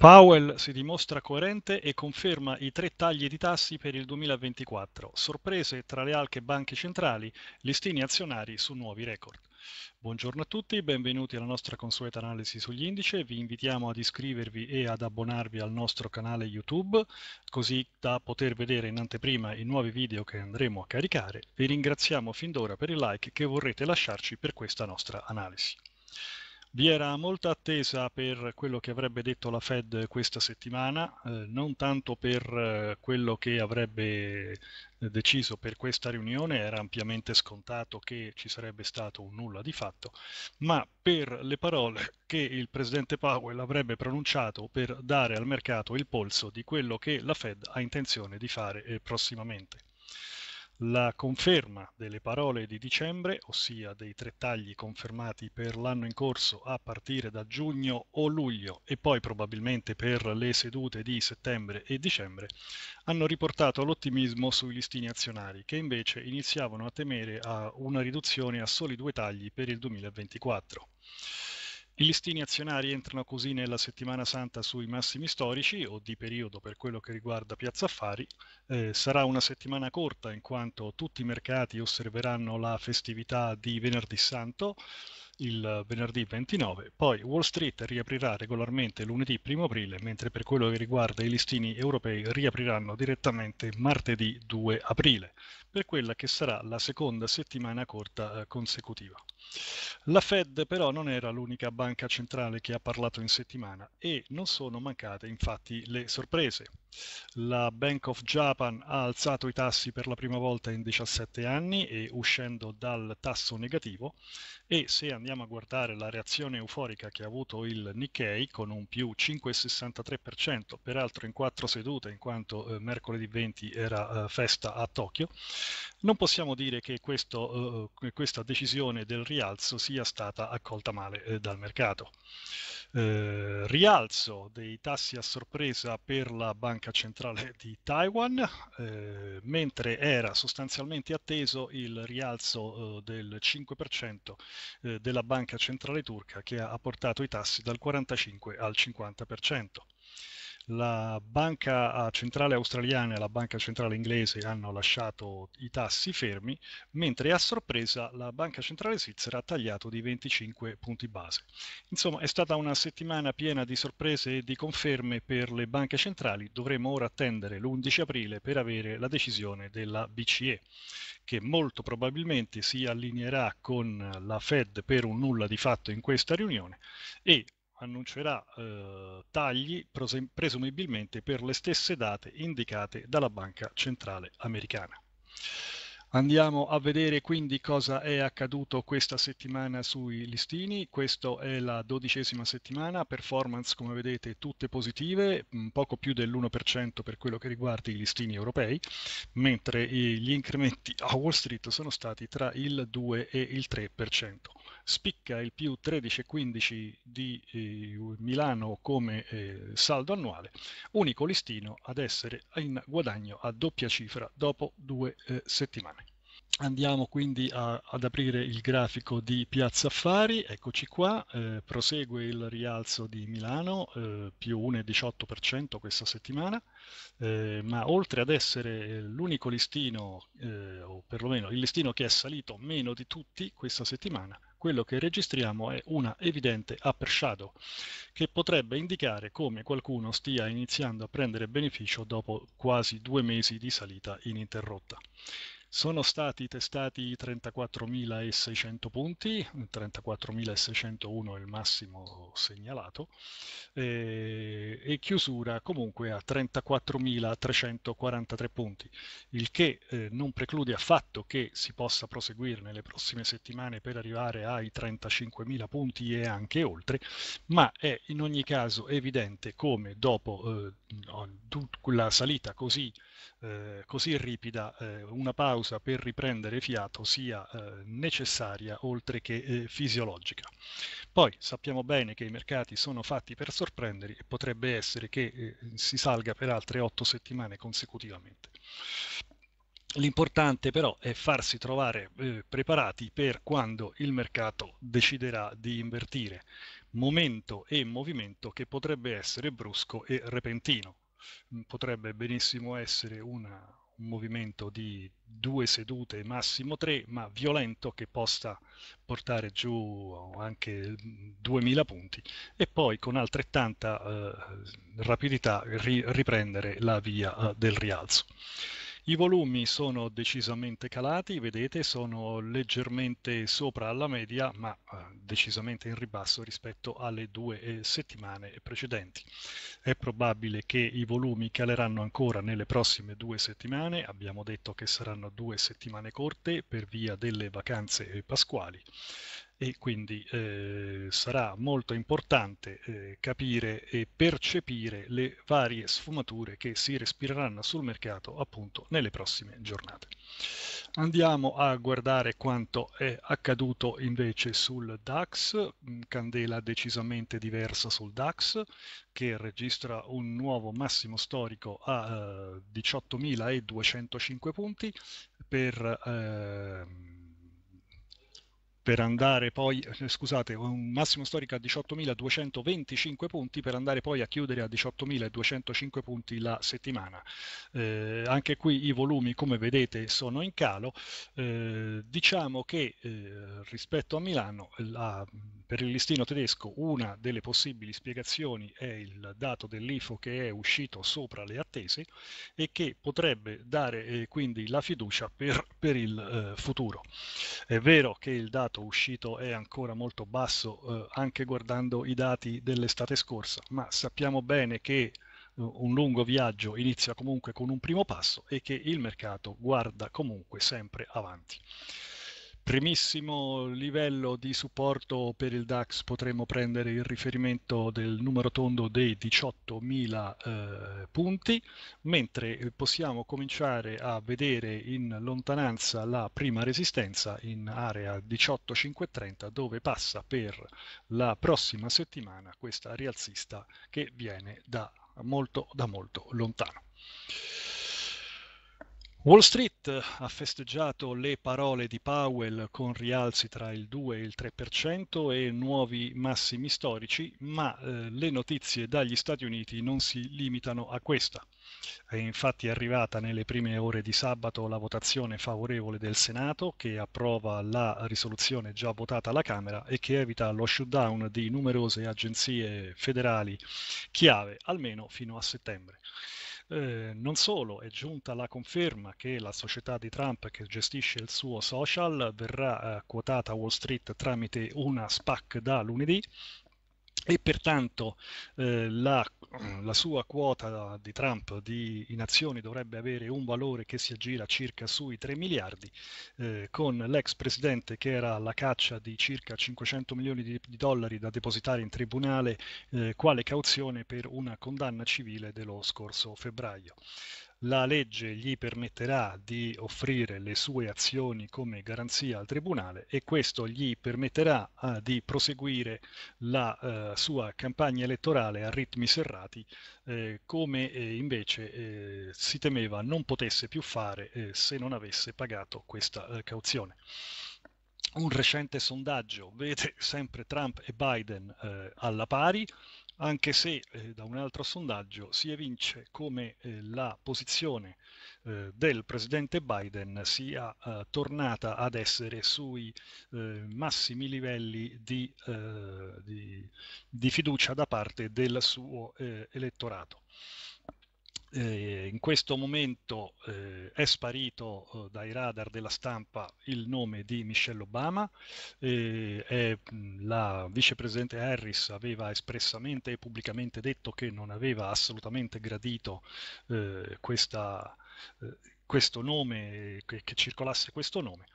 Powell si dimostra coerente e conferma i tre tagli di tassi per il 2024, sorprese tra le alche banche centrali, listini azionari su nuovi record. Buongiorno a tutti, benvenuti alla nostra consueta analisi sugli indici, vi invitiamo ad iscrivervi e ad abbonarvi al nostro canale YouTube, così da poter vedere in anteprima i nuovi video che andremo a caricare. Vi ringraziamo fin d'ora per il like che vorrete lasciarci per questa nostra analisi. Vi era molta attesa per quello che avrebbe detto la Fed questa settimana, eh, non tanto per eh, quello che avrebbe eh, deciso per questa riunione, era ampiamente scontato che ci sarebbe stato un nulla di fatto, ma per le parole che il presidente Powell avrebbe pronunciato per dare al mercato il polso di quello che la Fed ha intenzione di fare eh, prossimamente la conferma delle parole di dicembre, ossia dei tre tagli confermati per l'anno in corso a partire da giugno o luglio e poi probabilmente per le sedute di settembre e dicembre, hanno riportato l'ottimismo sui listini azionari che invece iniziavano a temere a una riduzione a soli due tagli per il 2024. I listini azionari entrano così nella settimana santa sui massimi storici o di periodo per quello che riguarda Piazza Affari. Eh, sarà una settimana corta in quanto tutti i mercati osserveranno la festività di venerdì santo, il venerdì 29, poi Wall Street riaprirà regolarmente lunedì 1 aprile, mentre per quello che riguarda i listini europei riapriranno direttamente martedì 2 aprile, per quella che sarà la seconda settimana corta eh, consecutiva. La Fed però non era l'unica banca centrale che ha parlato in settimana e non sono mancate infatti le sorprese. La Bank of Japan ha alzato i tassi per la prima volta in 17 anni e uscendo dal tasso negativo e se andiamo a guardare la reazione euforica che ha avuto il Nikkei con un più 5,63%, peraltro in quattro sedute in quanto eh, mercoledì 20 era eh, festa a Tokyo, non possiamo dire che questo, eh, questa decisione del rialzo sia stata accolta male eh, dal mercato. Eh, rialzo dei tassi a sorpresa per la Banca Centrale di Taiwan, eh, mentre era sostanzialmente atteso il rialzo eh, del 5% eh, della Banca Centrale Turca che ha portato i tassi dal 45 al 50% la banca ah, centrale australiana e la banca centrale inglese hanno lasciato i tassi fermi, mentre a sorpresa la banca centrale svizzera ha tagliato di 25 punti base. Insomma, è stata una settimana piena di sorprese e di conferme per le banche centrali. Dovremo ora attendere l'11 aprile per avere la decisione della BCE, che molto probabilmente si allineerà con la Fed per un nulla di fatto in questa riunione e annuncerà eh, tagli presumibilmente per le stesse date indicate dalla Banca Centrale Americana. Andiamo a vedere quindi cosa è accaduto questa settimana sui listini, questa è la dodicesima settimana, performance come vedete tutte positive, mm, poco più dell'1% per quello che riguarda i listini europei, mentre gli incrementi a Wall Street sono stati tra il 2 e il 3% spicca il più 13,15 di eh, Milano come eh, saldo annuale, unico listino ad essere in guadagno a doppia cifra dopo due eh, settimane. Andiamo quindi a, ad aprire il grafico di Piazza Affari, eccoci qua, eh, prosegue il rialzo di Milano, eh, più 1,18% questa settimana, eh, ma oltre ad essere eh, l'unico listino, eh, o perlomeno il listino che è salito meno di tutti questa settimana, quello che registriamo è una evidente upper shadow che potrebbe indicare come qualcuno stia iniziando a prendere beneficio dopo quasi due mesi di salita ininterrotta. Sono stati testati 34.600 punti, 34.601 è il massimo segnalato, eh, e chiusura comunque a 34.343 punti, il che eh, non preclude affatto che si possa proseguire nelle prossime settimane per arrivare ai 35.000 punti e anche oltre, ma è in ogni caso evidente come dopo eh, la salita così, eh, così ripida eh, una pausa pausa per riprendere fiato sia eh, necessaria oltre che eh, fisiologica. Poi sappiamo bene che i mercati sono fatti per sorprendere e potrebbe essere che eh, si salga per altre otto settimane consecutivamente. L'importante però è farsi trovare eh, preparati per quando il mercato deciderà di invertire momento e movimento che potrebbe essere brusco e repentino. Potrebbe benissimo essere una un movimento di due sedute, massimo tre, ma violento che possa portare giù anche 2000 punti e poi con altrettanta eh, rapidità ri riprendere la via eh, del rialzo. I volumi sono decisamente calati, vedete, sono leggermente sopra alla media, ma eh, decisamente in ribasso rispetto alle due eh, settimane precedenti. È probabile che i volumi caleranno ancora nelle prossime due settimane, abbiamo detto che saranno due settimane corte per via delle vacanze eh, pasquali e quindi eh, sarà molto importante eh, capire e percepire le varie sfumature che si respireranno sul mercato appunto nelle prossime giornate. Andiamo a guardare quanto è accaduto invece sul DAX, mm, candela decisamente diversa sul DAX che registra un nuovo massimo storico a eh, 18.205 punti per ehm, per andare poi, eh, scusate, un massimo storico a 18.225 punti per andare poi a chiudere a 18.205 punti la settimana. Eh, anche qui i volumi, come vedete, sono in calo. Eh, diciamo che eh, rispetto a Milano, la, per il listino tedesco, una delle possibili spiegazioni è il dato dell'IFO che è uscito sopra le attese e che potrebbe dare eh, quindi la fiducia per, per il eh, futuro. È vero che il dato prodotto uscito è ancora molto basso eh, anche guardando i dati dell'estate scorsa, ma sappiamo bene che eh, un lungo viaggio inizia comunque con un primo passo e che il mercato guarda comunque sempre avanti primissimo livello di supporto per il DAX potremmo prendere il riferimento del numero tondo dei 18.000 eh, punti, mentre eh, possiamo cominciare a vedere in lontananza la prima resistenza in area 18.530 dove passa per la prossima settimana questa rialzista che viene da molto, da molto lontano. Wall Street ha festeggiato le parole di Powell con rialzi tra il 2 e il 3% e nuovi massimi storici, ma eh, le notizie dagli Stati Uniti non si limitano a questa. È infatti arrivata nelle prime ore di sabato la votazione favorevole del Senato che approva la risoluzione già votata alla Camera e che evita lo shutdown di numerose agenzie federali chiave, almeno fino a settembre. Eh, non solo, è giunta la conferma che la società di Trump che gestisce il suo social verrà eh, quotata a Wall Street tramite una SPAC da lunedì e pertanto eh, la eh, la sua quota di Trump di, in azioni dovrebbe avere un valore che si aggira circa sui 3 miliardi, eh, con l'ex presidente che era alla caccia di circa 500 milioni di, di dollari da depositare in tribunale eh, quale cauzione per una condanna civile dello scorso febbraio la legge gli permetterà di offrire le sue azioni come garanzia al tribunale e questo gli permetterà eh, di proseguire la eh, sua campagna elettorale a ritmi serrati eh, come eh, invece eh, si temeva non potesse più fare eh, se non avesse pagato questa cauzione. Un recente sondaggio vede sempre Trump e Biden alla pari, anche se eh, da un altro sondaggio si evince come eh, la posizione eh, del presidente Biden sia eh, tornata ad essere sui eh, massimi livelli di, eh, di, di, fiducia da parte del suo elettorato eh, in questo momento eh, è sparito eh, dai radar della stampa il nome di Michelle Obama, eh, è, mm, la vicepresidente Harris aveva espressamente e pubblicamente detto che non aveva assolutamente gradito eh, questa, eh, questo nome, che, che circolasse questo nome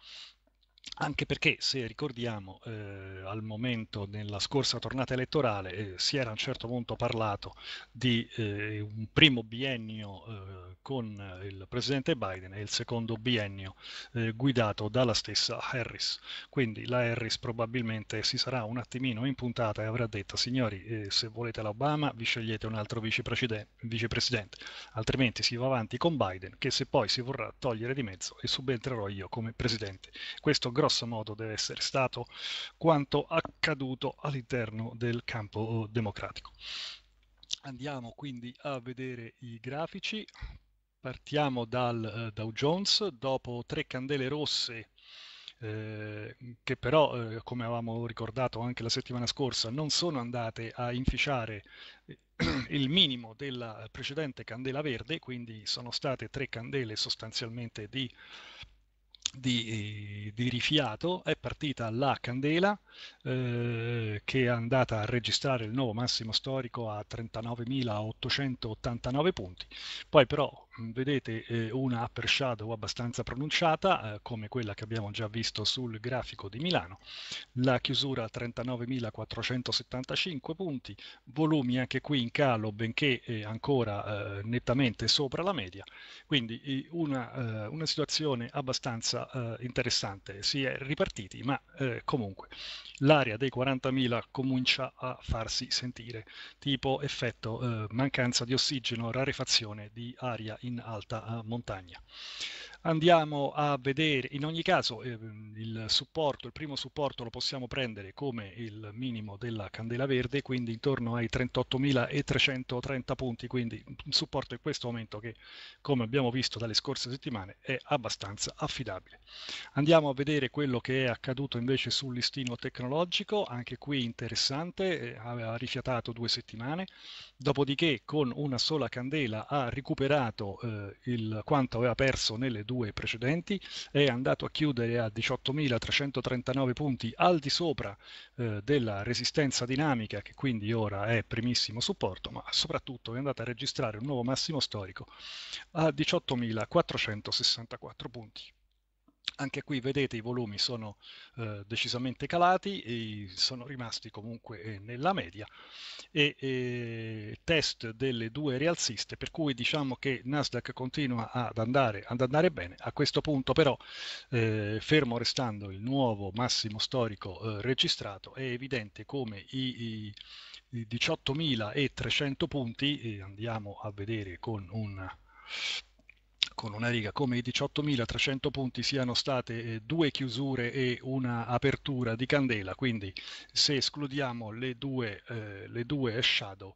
anche perché se ricordiamo eh, al momento nella scorsa tornata elettorale eh, si era a un certo punto parlato di eh, un primo biennio eh, con il presidente Biden e il secondo biennio eh, guidato dalla stessa Harris. Quindi la Harris probabilmente si sarà un attimino impuntata e avrà detto signori eh, se volete l'Obama vi scegliete un altro vicepresidente, vicepresidente, altrimenti si va avanti con Biden che se poi si vorrà togliere di mezzo e subentrerò io come presidente. Questo grosso grosso modo deve essere stato quanto accaduto all'interno del campo eh, democratico. Andiamo quindi a vedere i grafici. Partiamo dal uh, Dow Jones, dopo tre candele rosse eh, che però, eh, come avevamo ricordato anche la settimana scorsa, non sono andate a inficiare eh, il minimo della precedente candela verde, quindi sono state tre candele sostanzialmente di di, eh, di, rifiato è partita la candela eh, che è andata a registrare il nuovo massimo storico a 39.889 punti poi però Mm, vedete eh, una upper shadow abbastanza pronunciata eh, come quella che abbiamo già visto sul grafico di Milano, la chiusura a 39.475 punti, volumi anche qui in calo benché eh, ancora eh, nettamente sopra la media, quindi una, eh, una situazione abbastanza eh, interessante, si è ripartiti ma comunque l'area dei 40.000 comincia a farsi sentire, tipo effetto mancanza di ossigeno, rarefazione di aria in alta eh, montagna andiamo a vedere, in ogni caso eh, il supporto, il primo supporto lo possiamo prendere come il minimo della candela verde, quindi intorno ai 38.330 punti, quindi un supporto in questo momento che come abbiamo visto dalle scorse settimane è abbastanza affidabile. Andiamo a vedere quello che è accaduto invece sul listino tecnologico, anche qui interessante, eh, aveva rifiatato due settimane, dopodiché con una sola candela ha recuperato eh, il, quanto aveva perso nelle due due precedenti, è andato a chiudere a 18.339 punti al di sopra eh, della resistenza dinamica, che quindi ora è primissimo supporto, ma soprattutto è andato a registrare un nuovo massimo storico a 18.464 punti. Anche qui vedete i volumi sono eh, decisamente calati sono rimasti comunque eh, nella media e, e, test delle due rialziste per cui diciamo che Nasdaq continua ad andare, ad andare bene. A questo punto però eh, fermo restando il nuovo massimo storico eh, registrato è evidente come i, i, i 18.300 punti, andiamo a vedere con un con una riga come i 18.300 punti siano state eh, due chiusure e una apertura di candela, quindi se escludiamo le due, eh, le due shadow,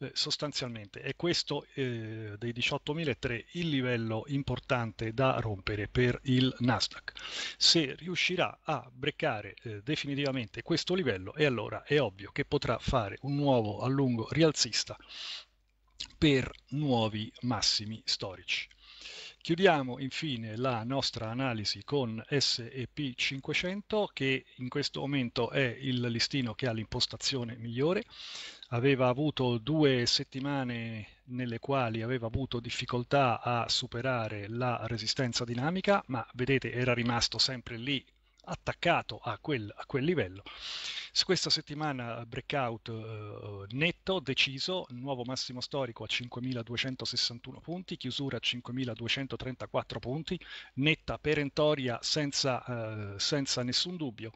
eh, sostanzialmente è questo eh, dei 18.300 il livello importante da rompere per il Nasdaq. Se riuscirà a breccare eh, definitivamente questo livello, e allora è ovvio che potrà fare un nuovo a lungo rialzista per nuovi massimi storici. Chiudiamo infine la nostra analisi con SEP500 che in questo momento è il listino che ha l'impostazione migliore. Aveva avuto due settimane nelle quali aveva avuto difficoltà a superare la resistenza dinamica, ma vedete era rimasto sempre lì attaccato a quel, a quel livello. Questa settimana breakout eh, netto, deciso, nuovo massimo storico a 5.261 punti, chiusura a 5.234 punti, netta perentoria senza, eh, senza nessun dubbio.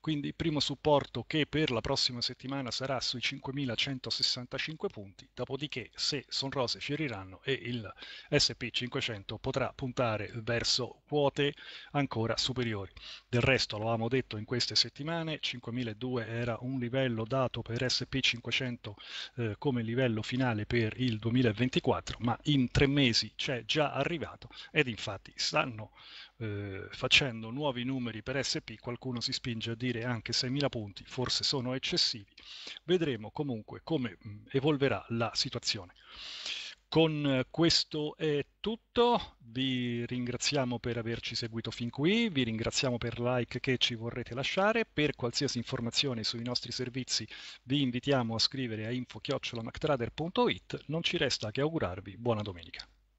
Quindi primo supporto che per la prossima settimana sarà sui 5.165 punti, dopodiché se son rose fioriranno e il SP500 potrà puntare verso quote ancora superiori. Del resto resto, lo avevamo detto in queste settimane, 5.200 era un livello dato per SP500 eh, come livello finale per il 2024, ma in tre mesi c'è già arrivato ed infatti stanno eh, facendo nuovi numeri per SP, qualcuno si spinge a dire anche 6.000 punti, forse sono eccessivi, vedremo comunque come mm, evolverà la situazione. Con questo è tutto, vi ringraziamo per averci seguito fin qui, vi ringraziamo per like che ci vorrete lasciare, per qualsiasi informazione sui nostri servizi vi invitiamo a scrivere a info non ci resta che augurarvi buona domenica.